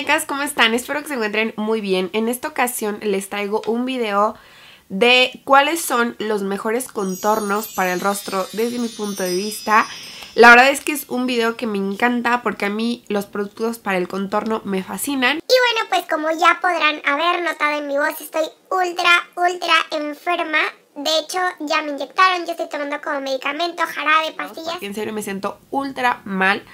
chicas! ¿cómo están? Espero que se encuentren muy bien. En esta ocasión les traigo un video de cuáles son los mejores contornos para el rostro desde mi punto de vista. La verdad es que es un video que me encanta porque a mí los productos para el contorno me fascinan. Y bueno, pues como ya podrán haber notado en mi voz, estoy ultra, ultra enferma. De hecho, ya me inyectaron, yo estoy tomando como medicamento, jarabe, pastillas. en serio me siento ultra mal.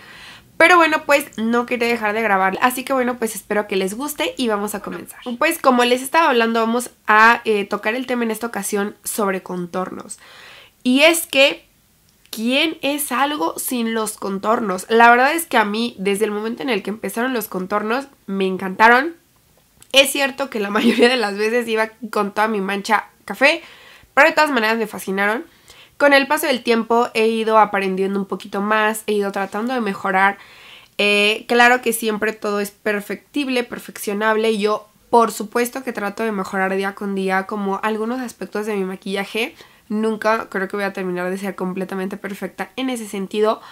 Pero bueno, pues no quería dejar de grabar. Así que bueno, pues espero que les guste y vamos a comenzar. Pues como les estaba hablando, vamos a eh, tocar el tema en esta ocasión sobre contornos. Y es que, ¿quién es algo sin los contornos? La verdad es que a mí, desde el momento en el que empezaron los contornos, me encantaron. Es cierto que la mayoría de las veces iba con toda mi mancha café, pero de todas maneras me fascinaron. Con el paso del tiempo he ido aprendiendo un poquito más, he ido tratando de mejorar. Eh, claro que siempre todo es perfectible, perfeccionable. Yo, por supuesto, que trato de mejorar día con día, como algunos aspectos de mi maquillaje. Nunca creo que voy a terminar de ser completamente perfecta en ese sentido.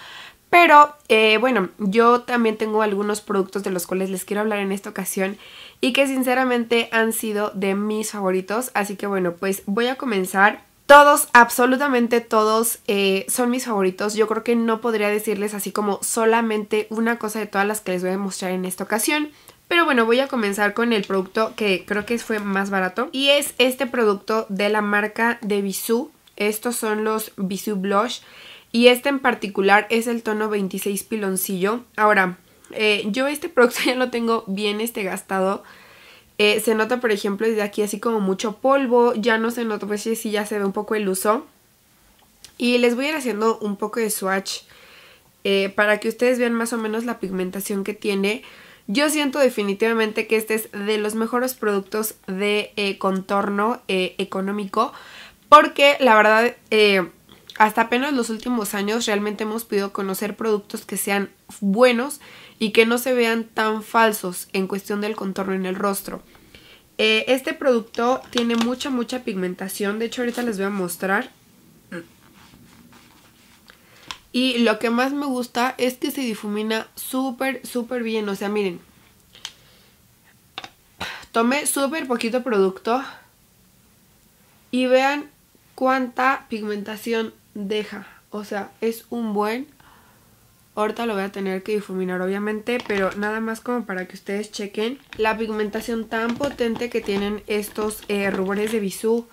Pero eh, bueno, yo también tengo algunos productos de los cuales les quiero hablar en esta ocasión y que sinceramente han sido de mis favoritos. Así que bueno, pues voy a comenzar todos, absolutamente todos, eh, son mis favoritos. Yo creo que no podría decirles así como solamente una cosa de todas las que les voy a mostrar en esta ocasión. Pero bueno, voy a comenzar con el producto que creo que fue más barato. Y es este producto de la marca de Bisu. Estos son los Bisu Blush. Y este en particular es el tono 26 piloncillo. Ahora, eh, yo este producto ya lo tengo bien este gastado. Eh, se nota, por ejemplo, desde aquí así como mucho polvo. Ya no se nota, pues sí, ya se ve un poco el uso. Y les voy a ir haciendo un poco de swatch eh, para que ustedes vean más o menos la pigmentación que tiene. Yo siento definitivamente que este es de los mejores productos de eh, contorno económico porque la verdad hasta apenas los últimos años realmente hemos podido conocer productos que sean buenos y que no se vean tan falsos en cuestión del contorno en el rostro. Eh, este producto tiene mucha, mucha pigmentación. De hecho, ahorita les voy a mostrar. Y lo que más me gusta es que se difumina súper, súper bien. O sea, miren. Tomé súper poquito producto. Y vean cuánta pigmentación deja. O sea, es un buen Ahorita lo voy a tener que difuminar obviamente, pero nada más como para que ustedes chequen la pigmentación tan potente que tienen estos eh, rubores de bisú.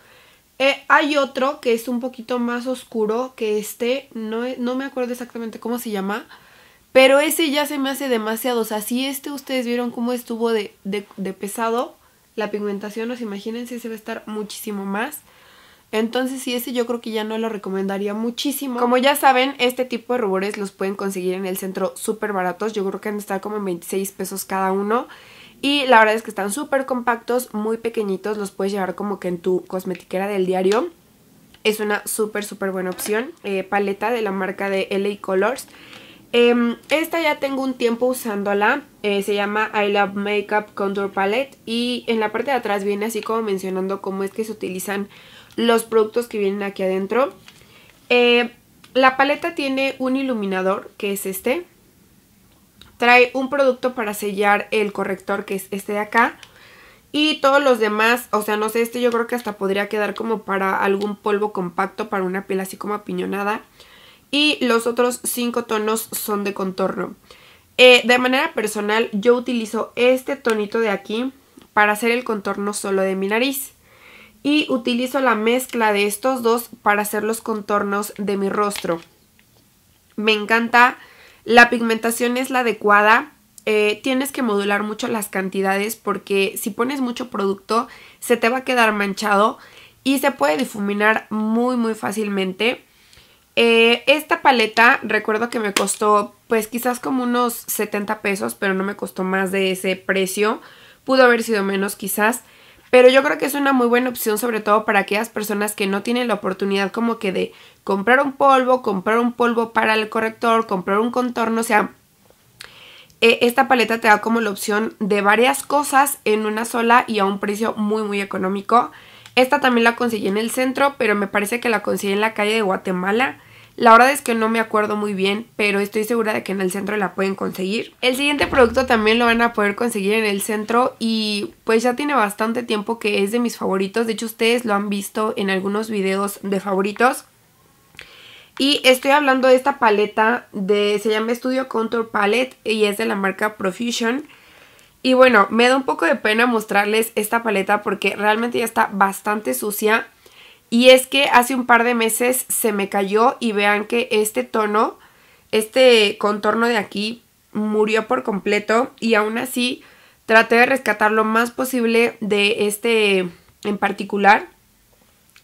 Eh, hay otro que es un poquito más oscuro que este, no, no me acuerdo exactamente cómo se llama, pero ese ya se me hace demasiado, o sea, si este ustedes vieron cómo estuvo de, de, pesado, la pigmentación, os imagínense, se va a estar muchísimo más. Entonces sí, ese yo creo que ya no lo recomendaría muchísimo. Como ya saben, este tipo de rubores los pueden conseguir en el centro súper baratos. Yo creo que han de como en 26 pesos cada uno. Y la verdad es que están súper compactos, muy pequeñitos. Los puedes llevar como que en tu cosmetiquera del diario. Es una súper, súper buena opción. Eh, paleta de la marca de LA Colors. Em, esta ya tengo un tiempo usándola, eh, se llama I Love Makeup Contour Palette y en la parte de atrás viene así como mencionando cómo es que se utilizan los productos que vienen aquí adentro. Eh, la paleta tiene un iluminador, que es este. Trae un producto para sellar el corrector, que es este de acá. Y todos los demás, o sea, no sé, este yo creo que hasta podría quedar como para algún polvo compacto, para una piel así como apiñonada. Y los otros cinco tonos son de contorno. Eh, de manera personal, yo utilizo este tonito de aquí para hacer el contorno solo de mi nariz y utilizo la mezcla de estos dos para hacer los contornos de mi rostro. Me encanta, la pigmentación es la adecuada, eh, tienes que modular mucho las cantidades porque si pones mucho producto se te va a quedar manchado y se puede difuminar muy muy fácilmente. Eh, esta paleta recuerdo que me costó pues quizás como unos 70 pesos pero no me costó más de ese precio, pudo haber sido menos quizás. Pero yo creo que es una muy buena opción, sobre todo para aquellas personas que no tienen la oportunidad como que de comprar un polvo, comprar un polvo para el corrector, comprar un contorno, o sea, e, esta paleta te da como la opción de varias cosas en una sola y a un precio muy muy económico. Esta también la conseguí en el centro, pero me parece que la conseguí en la calle de Guatemala. La verdad es que no me acuerdo muy bien, pero estoy segura de que en el centro la pueden conseguir. El siguiente producto también lo van a poder conseguir en el centro y pues ya tiene bastante tiempo que es de mis favoritos. De hecho ustedes lo han visto en algunos videos de favoritos. Y estoy hablando de esta paleta de, se llama Studio Contour Palette y es de la marca Profusion. Y bueno, me da un poco de pena mostrarles esta paleta porque realmente ya está bastante sucia. Y es que hace un par de meses se me cayó y vean que este tono, este contorno de aquí murió por completo y aún así traté de rescatar lo más posible de este en particular.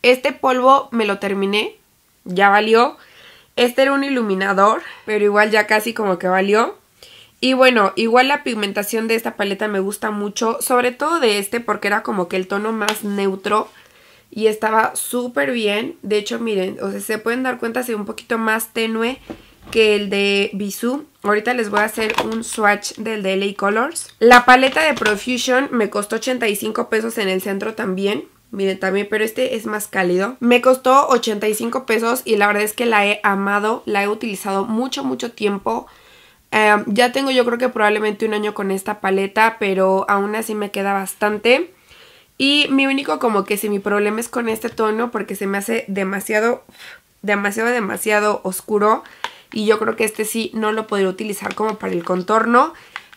Este polvo me lo terminé, ya valió. Este era un iluminador, pero igual ya casi como que valió. Y bueno, igual la pigmentación de esta paleta me gusta mucho, sobre todo de este porque era como que el tono más neutro y estaba súper bien. De hecho, miren, o sea, se pueden dar cuenta, se un poquito más tenue que el de Bisú. Ahorita les voy a hacer un swatch del de LA Colors. La paleta de Profusion me costó 85 pesos en el centro también. Miren también, pero este es más cálido. Me costó 85 pesos y la verdad es que la he amado, la he utilizado mucho, mucho tiempo. Em, ya tengo yo creo que probablemente un año con esta paleta, pero aún así me queda bastante. Y mi único como que si mi problema es con este tono porque se me hace demasiado, demasiado, demasiado oscuro. Y yo creo que este sí no lo podría utilizar como para el contorno.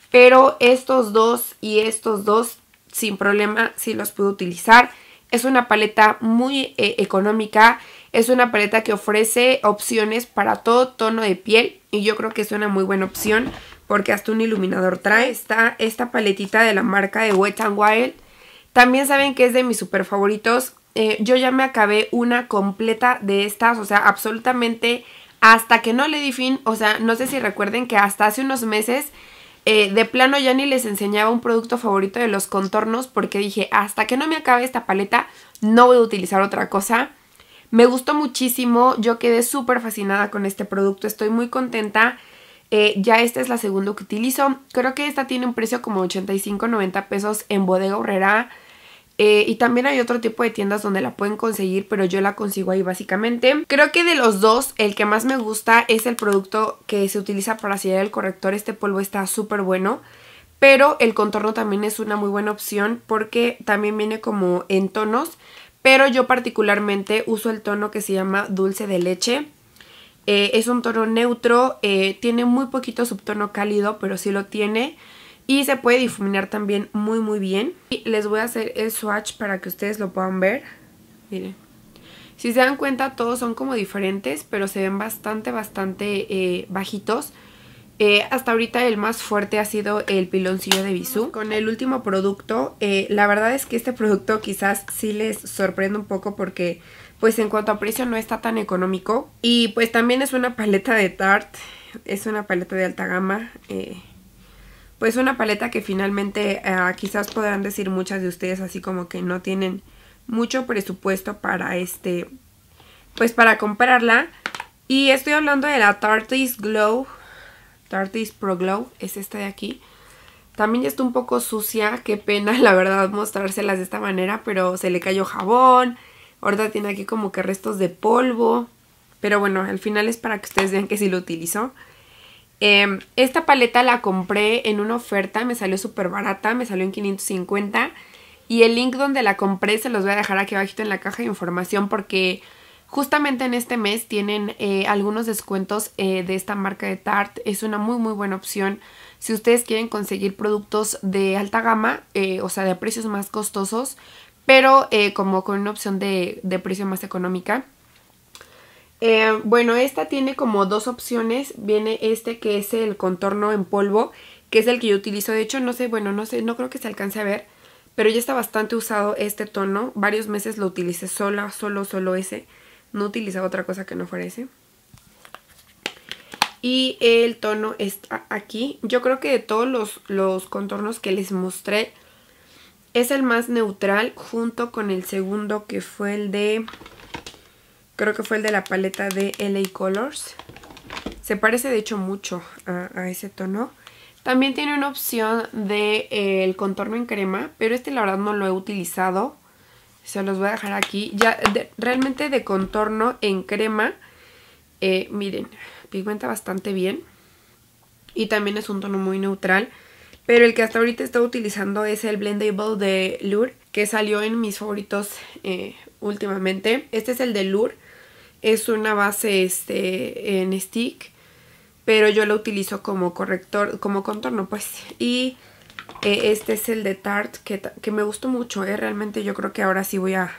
Pero estos dos y estos dos sin problema sí los puedo utilizar. Es una paleta muy eh, económica. Es una paleta que ofrece opciones para todo tono de piel. Y yo creo que es una muy buena opción porque hasta un iluminador trae. Está esta paletita de la marca de Wet n Wild también saben que es de mis super favoritos. Eh, yo ya me acabé una completa de estas, o sea, absolutamente hasta que no le di fin. O sea, no sé si recuerden que hasta hace unos meses eh, de plano ya ni les enseñaba un producto favorito de los contornos porque dije, hasta que no me acabe esta paleta, no voy a utilizar otra cosa. Me gustó muchísimo, yo quedé súper fascinada con este producto, estoy muy contenta. Eh, ya esta es la segunda que utilizo. Creo que esta tiene un precio como 85-90 pesos en Bodega Horrera. Eh, y también hay otro tipo de tiendas donde la pueden conseguir, pero yo la consigo ahí básicamente. Creo que de los dos, el que más me gusta es el producto que se utiliza para sellar el corrector. Este polvo está súper bueno. Pero el contorno también es una muy buena opción porque también viene como en tonos. Pero yo particularmente uso el tono que se llama dulce de leche. Eh, es un tono neutro, eh, tiene muy poquito subtono cálido, pero sí lo tiene y se puede difuminar también muy muy bien. Y les voy a hacer el swatch para que ustedes lo puedan ver. Miren. Si se dan cuenta todos son como diferentes, pero se ven bastante bastante eh, bajitos. Eh, hasta ahorita el más fuerte ha sido el piloncillo de Bisú. Con el último producto, eh, la verdad es que este producto quizás sí les sorprende un poco porque pues en cuanto a precio no está tan económico. Y pues también es una paleta de Tarte, es una paleta de alta gama. Eh, pues una paleta que finalmente ah, quizás podrán decir muchas de ustedes así como que no tienen mucho presupuesto para este, pues para comprarla. Y estoy hablando de la Tartis Glow, Tartis Pro Glow, es esta de aquí. También está un poco sucia, qué pena la verdad mostrárselas de esta manera, pero se le cayó jabón. Ahorita tiene aquí como que restos de polvo. Pero bueno, al final es para que ustedes vean que sí lo utilizó. Em, esta paleta la compré en una oferta, me salió súper barata, me salió en 550. Y el link donde la compré se los voy a dejar aquí abajito en la caja de información porque justamente en este mes tienen eh, algunos descuentos eh, de esta marca de Tarte. Es una muy muy buena opción. Si ustedes quieren conseguir productos de alta gama, eh, o sea, de precios más costosos, pero como con una opción de, de precio más económica. Eh, bueno, esta tiene como dos opciones. Viene este que es el contorno en polvo, que es el que yo utilizo. De hecho, no sé, bueno, no sé, no creo que se alcance a ver, pero ya está bastante usado este tono. Varios meses lo utilicé sola, solo, solo ese. No utilizaba otra cosa que no fuera ese. Y el tono está aquí. Yo creo que de todos los contornos que les mostré, es el más neutral junto con el segundo que fue el de... Creo que fue el de la paleta de LA Colors. Se parece de hecho mucho a, ese tono. También tiene una opción de eh, el contorno en crema, pero este la verdad no lo he utilizado. Se los voy a dejar aquí. Ya Realmente de contorno en crema, eh, miren, pigmenta bastante bien. Y también es un tono muy neutral. Pero el que hasta ahorita estoy utilizando es el Blendable de Lure, que salió en mis favoritos eh, últimamente. Este es el de Lure es una base este, en stick, pero yo lo utilizo como corrector, como contorno, pues. Y eh, este es el de Tarte, que, me gustó mucho, eh, Realmente yo creo que ahora sí voy a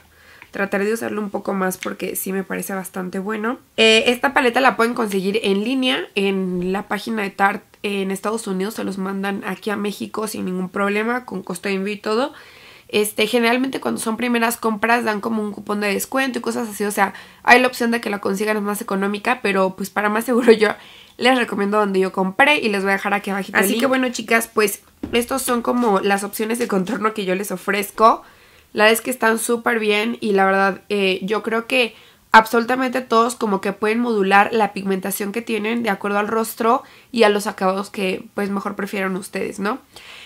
tratar de usarlo un poco más porque sí me parece bastante bueno. Eh, esta paleta la pueden conseguir en línea en la página de Tarte en Estados Unidos. Se los mandan aquí a México sin ningún problema, con costo de envío y todo. Este, generalmente cuando son primeras compras dan como un cupón de descuento y cosas así. O sea, hay la opción de que la consigan más económica, pero pues para más seguro yo les recomiendo donde yo compré y les voy a dejar aquí abajito. Así que bueno, chicas, pues estos son como las opciones de contorno que yo les ofrezco. La verdad es que están súper bien y la verdad eh, yo creo que absolutamente todos como que pueden modular la pigmentación que tienen de acuerdo al rostro y a los acabados que pues mejor prefieran ustedes, ¿no?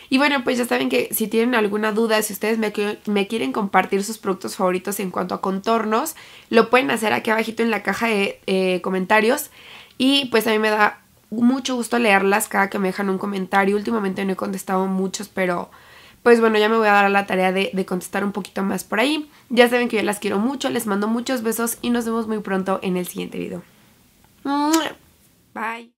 Y bueno, pues ya saben que si tienen alguna duda, si ustedes me, quieren compartir sus productos favoritos en cuanto a contornos, lo pueden hacer aquí abajito en la caja de eh, comentarios. Y pues a mí me da mucho gusto leerlas cada que me dejan un comentario. Últimamente no he contestado muchos, pero pues bueno, ya me voy a dar a la tarea de, de contestar un poquito más por ahí. Ya saben que yo las quiero mucho, les mando muchos besos y nos vemos muy pronto en el siguiente video. Bye.